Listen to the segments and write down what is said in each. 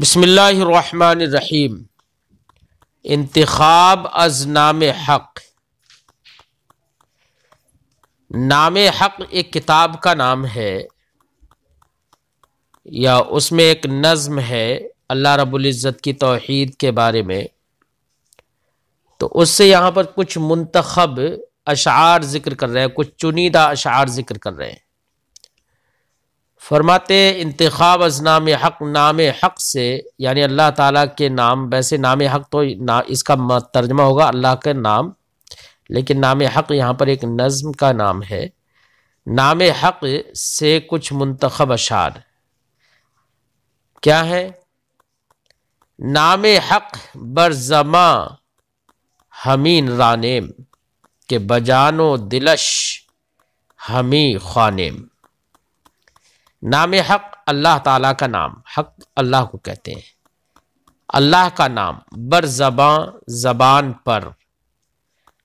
बसमीम इंतखब अज नाम हक़ नाम हक़ एक किताब का नाम है या उसमें एक नज़म है अल्लाह रबुल्ज़त की तोहद के बारे में तो उससे यहाँ पर कुछ मंतखब अशार ज़िक्र कर रहे हैं कुछ चुनीदा अशार ज़िक्र कर रहे हैं फरमाते इंतखब अज नाम हक नाम हक से यानी अल्लाह ताला के नाम वैसे नाम हक तो ना इसका तर्जमा होगा अल्लाह के नाम लेकिन नाम हक यहाँ पर एक नज़म का नाम है नाम हक से कुछ मंतखब अशार क्या है नाम हक बरजमा हमीन रानेम के बजानो दिलश हमी खानेम नाम हक अल्लाह ताला का नाम हक अल्लाह को कहते हैं अल्लाह का नाम बर जबां जबान पर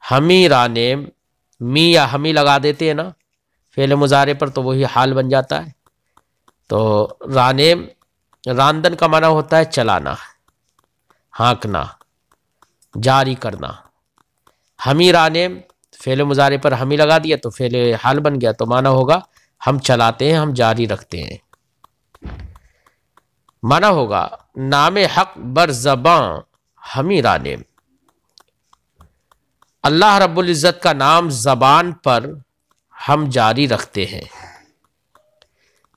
हमी राने मी या हमी लगा देते हैं ना फेल मुजारे पर तो वही हाल बन जाता है तो राने रानदन का माना होता है चलाना हाँकना जारी करना हमी राने फेल मुजारे पर हमी लगा दिया तो फेल हाल बन गया तो माना होगा हम चलाते हैं हम जारी रखते हैं माना होगा नाम हक बर जबां हमीरा ने अल्लाह रबुल्जत का नाम ज़बान पर हम जारी रखते हैं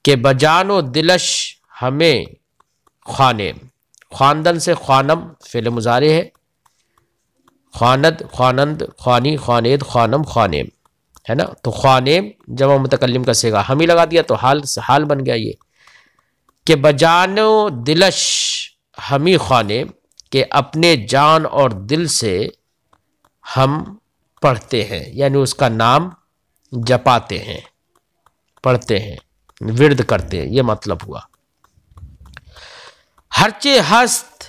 कि बजानो दिलश हमें खाने खानदन से खानम फ़िल मुजारे है खानद खानंद खानी खानेद खानम खानेम है ना तो ख्वानेम जमा मुतकलम का सेगा हम ही लगा दिया तो हाल हाल बन गया ये कि बजानो दिलश हम ही ख्वानेम के अपने जान और दिल से हम पढ़ते हैं यानी उसका नाम जपाते हैं पढ़ते हैं विरद करते हैं ये मतलब हुआ हरचे हस्त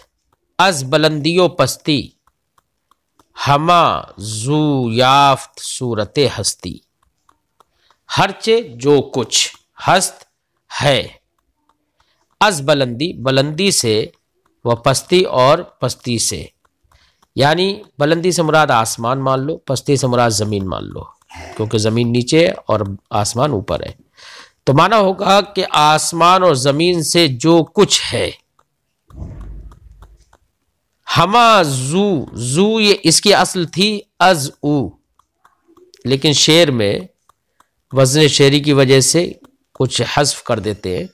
अज बुलंदियों पस्ती हमा जू याफ्त सूरत हस्ती हरचे जो कुछ हस्त है अज बुलंदी बुलंदी से व पस्ती और पस्ती से यानी बुलंदी से मुराद आसमान मान लो पस्ती से मुराद ज़मीन मान लो क्योंकि ज़मीन नीचे और आसमान ऊपर है तो माना होगा कि आसमान और ज़मीन से जो कुछ है हमा जू जू ये इसकी असल थी अज ऊ लेकिन शेर में वजन शेरी की वजह से कुछ हजफ कर देते हैं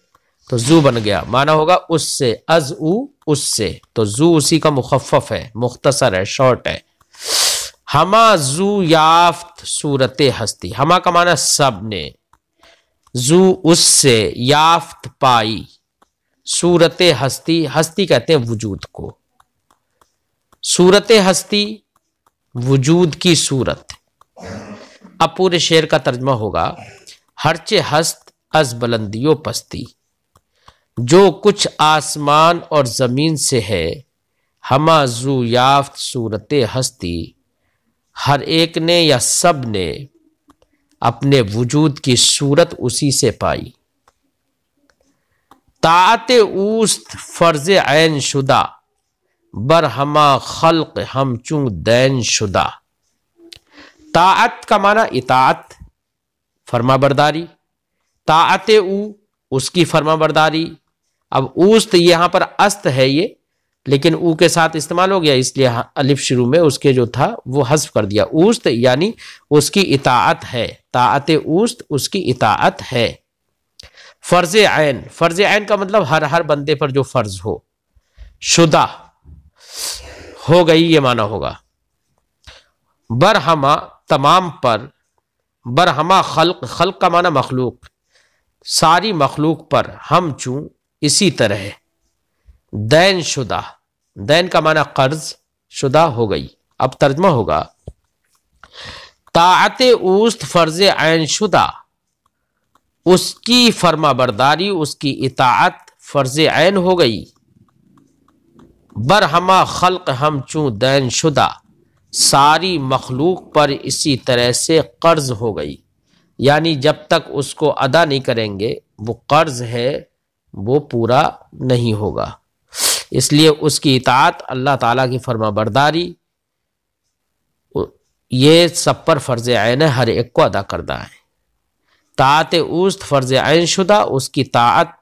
तो जू बन गया माना होगा उससे अज ऊ उससे तो जू उसी का मुखफ है मुख्तसर है शॉर्ट है हमा जू याफ्त सूरत हस्ती हमा का माना सब ने जू उससे याफ्त पाई सूरत हस्ती हस्ती कहते हैं वजूद को सूरत हस्ती वजूद की सूरत अब पूरे शेर का तर्जमा होगा हरचे हस्त अज बुलंदियों पस्ती जो कुछ आसमान और ज़मीन से है हमा जू याफ्त सूरत हस्ती हर एक ने या सब ने अपने वजूद की सूरत उसी से पाई ताते ऊस्त फर्ज आयन शुदा बरहमा खल्क हम चुंग दैन शुदा तात का माना इतात फर्मा बरदारी तात ऊ उसकी फर्मा बरदारी अब ऊस्त यहां पर अस्त है ये लेकिन ऊ के साथ इस्तेमाल हो गया इसलिए अलिफ शुरू में उसके जो था वो हजफ कर दिया ऊस्त यानी उसकी इतात है तात ऊस्त उसकी इतात है फर्ज आन फर्ज आन का मतलब हर हर बंदे पर जो फर्ज हो शुदा हो गई ये माना होगा बरहमा तमाम पर बरहमा खल्क खल्क का माना मखलूक सारी मखलूक पर हम चूं इसी तरह दैन शुदा दैन का माना कर्ज शुदा हो गई अब तर्जमा होगा ताते उस्त फर्ज आयन शुदा उसकी फर्मा बरदारी उसकी इतात फर्ज आयन हो गई बर हम ख़ल हम चूँ दैन शुदा सारी मखलूक पर इसी तरह से कर्ज हो गई यानी जब तक उसको अदा नहीं करेंगे वो कर्ज है वो पूरा नहीं होगा इसलिए उसकी इतात अल्लाह ताला की फर्मा बरदारी ये सब पर फ़र्ज आयन हर एक को अदा करना है तात उस्त फ़र्ज आयन शुदा उसकी तात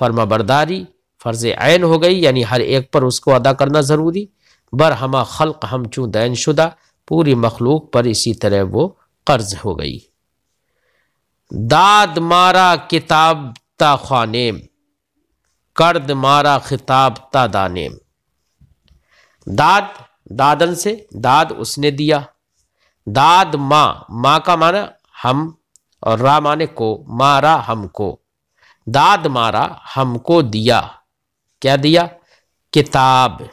फर्मा बरदारी फ़र्ज आयन हो गई यानी हर एक पर उसको अदा करना ज़रूरी बर हमा खल्क हम चूँ दैन शुदा पूरी मखलूक पर इसी तरह वो कर्ज हो गई दाद मारा किताब ता खानेम कर्द मारा खिताब ता दानेम दाद दादन से दाद उसने दिया दाद माँ माँ का माना हम और रा माने को मारा हमको दाद मारा हमको दिया क्या दिया किताब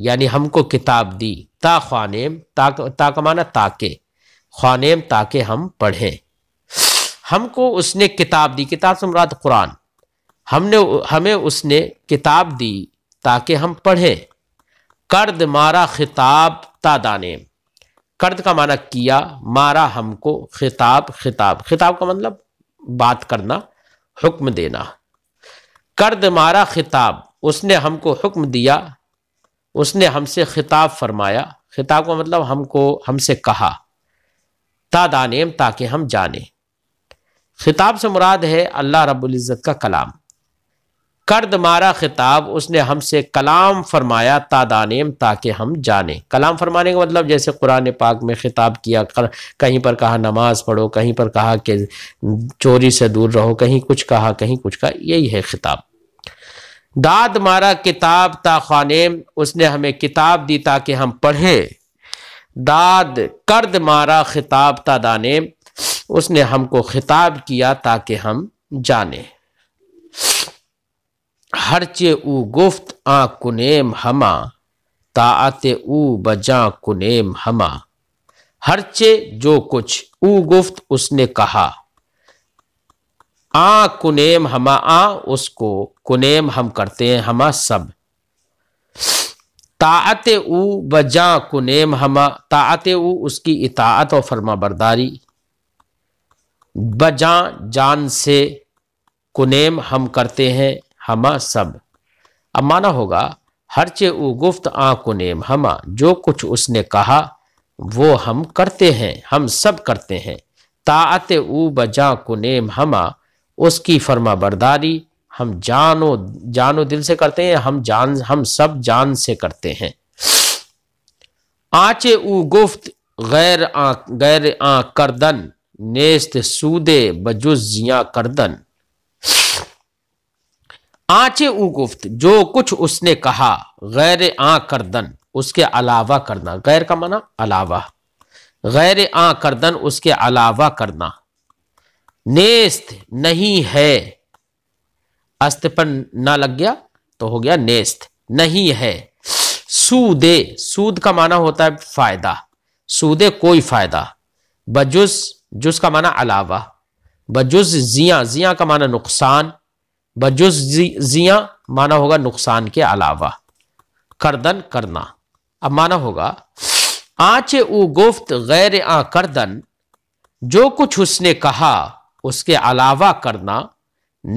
यानी हमको किताब दी ता ख्वानेम ता का माना ताके ख्वानेम ताके हम पढ़ें हमको उसने किताब दी किताब से मुराद कुरान हमने हमें उसने किताब दी ताकि हम पढ़ें कर्द मारा खिताब ता दानेम कर्द का माना किया मारा हमको खिताब खिताब खिताब का मतलब बात करना हुक्म देना कर्द मारा खिताब उसने हमको हुक्म दिया उसने हमसे खिताब फरमाया खिताब का मतलब हमको हमसे कहा तादानेम ताकि हम जाने खिताब से मुराद है अल्लाह रबुल्ज़त का कलाम कर्द मारा खिताब उसने हमसे कलाम फरमाया तादानेम ताकि हम जाने कलाम फरमाने का मतलब जैसे कुरान पाक में खिताब किया कर, कहीं पर कहा नमाज पढ़ो कहीं पर कहा कि चोरी से दूर रहो कहीं कुछ कहा कहीं कुछ कहा यही है खिताब दाद मारा किताब ता खानेम उसने हमें किताब दी ताकि हम पढ़ें दाद कर्द मारा खिताब ता दानेम उसने हमको खिताब किया ताकि हम जाने हरचे ऊ गुफ्त आ कुनेम हमा ताते ऊ बजा कुनेम हमा हरचे जो कुछ ऊ गुफ्त उसने कहा आ कुनेम हमा आ उसको कुनेम हम करते हैं हमा सब ताअत उ बजा कुनेम हमा ताअत उ उसकी इताअत और फर्मा बरदारी बजा जान से कुनेम हम करते हैं हमा सब अब माना होगा हरचे उ गुफ्त आ कुनेम हमा जो कुछ उसने कहा वो हम करते हैं हम सब करते हैं ताअत ऊ बजा कुनेम हमा उसकी फर्मा बरदारी हम जानो जानो दिल से करते हैं हम जान हम सब जान से करते हैं आचे ऊ गुफ्त गैर आ गैर आ करदन नेस्त सूदे बजुजिया करदन आचे उ गुफ्त जो कुछ उसने कहा गैर आ करदन उसके अलावा करना गैर का माना अलावा गैर आ करदन उसके अलावा करना नेस्त नहीं है अस्त पर ना लग गया तो हो गया नेस्त नहीं है सूदे सूद का माना होता है फायदा सूदे कोई फायदा बजुस जुस का माना अलावा बजुस जिया जिया का माना नुकसान बजुस जिया माना होगा नुकसान के अलावा करदन करना अब माना होगा आचे उ गुफ्त गैर आ करदन जो कुछ उसने कहा उसके अलावा करना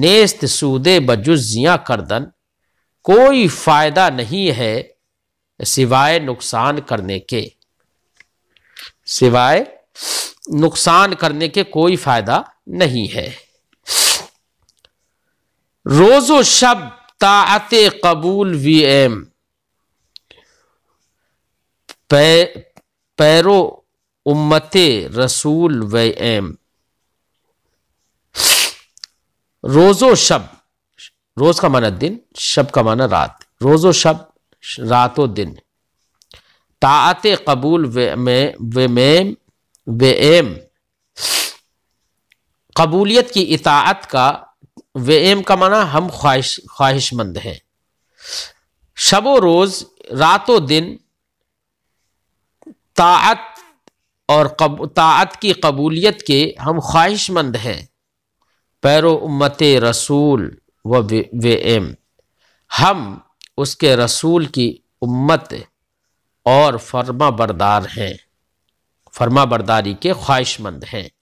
नेस्त सूदे बजुजिया करदन कोई फ़ायदा नहीं है सिवाय नुकसान करने के सिवाय नुकसान करने के कोई फ़ायदा नहीं है रोज़ो शब ताअत कबूल वी एम पैरो उम्मते रसूल व एम रोजो शब रोज का माना दिन शब का माना रात रोजो शब रातो दिन तात कबूल वे में वे एम कबूलियत की इताअत का वे एम का माना हम ख्वाहिश ख्वाहिशमंद हैं शबो रोज़ रातों दिन ताअत और कब ताअत की कबूलियत के हम ख्वाहिशमंद हैं पैरो उम्मत रसूल व वे एम हम उसके रसूल की उम्मत और फर्मा बरदार हैं फर्मा बरदारी के ख्वाहिशमंद हैं